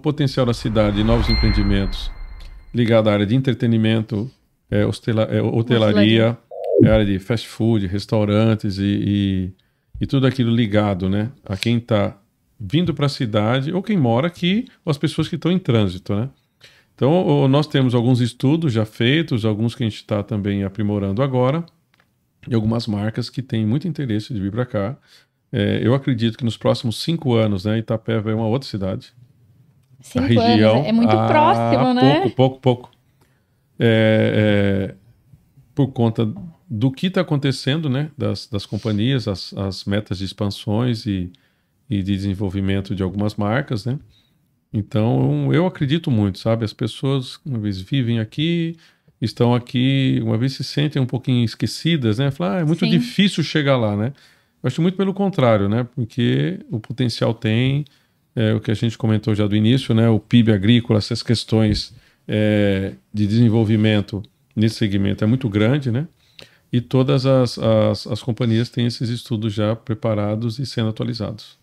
potencial da cidade e novos empreendimentos ligados à área de entretenimento, é, hostela, é, hotelaria, é, área de fast food, restaurantes e, e, e tudo aquilo ligado né, a quem está vindo para a cidade ou quem mora aqui ou as pessoas que estão em trânsito. Né? Então, nós temos alguns estudos já feitos, alguns que a gente está também aprimorando agora, e algumas marcas que têm muito interesse de vir para cá. É, eu acredito que nos próximos cinco anos, né, Itapeva é uma outra cidade. Cinco a região, anos. É muito a, ah, próximo, né? Pouco, pouco, pouco. É, é, por conta do que está acontecendo, né? Das, das companhias, as, as metas de expansões e, e de desenvolvimento de algumas marcas, né? Então, eu acredito muito, sabe? As pessoas, uma vez vivem aqui, estão aqui, uma vez se sentem um pouquinho esquecidas, né? Falar, ah, é muito Sim. difícil chegar lá, né? Eu acho muito pelo contrário, né? Porque o potencial tem, é, o que a gente comentou já do início, né, o PIB agrícola, essas questões é, de desenvolvimento nesse segmento é muito grande, né? E todas as, as, as companhias têm esses estudos já preparados e sendo atualizados.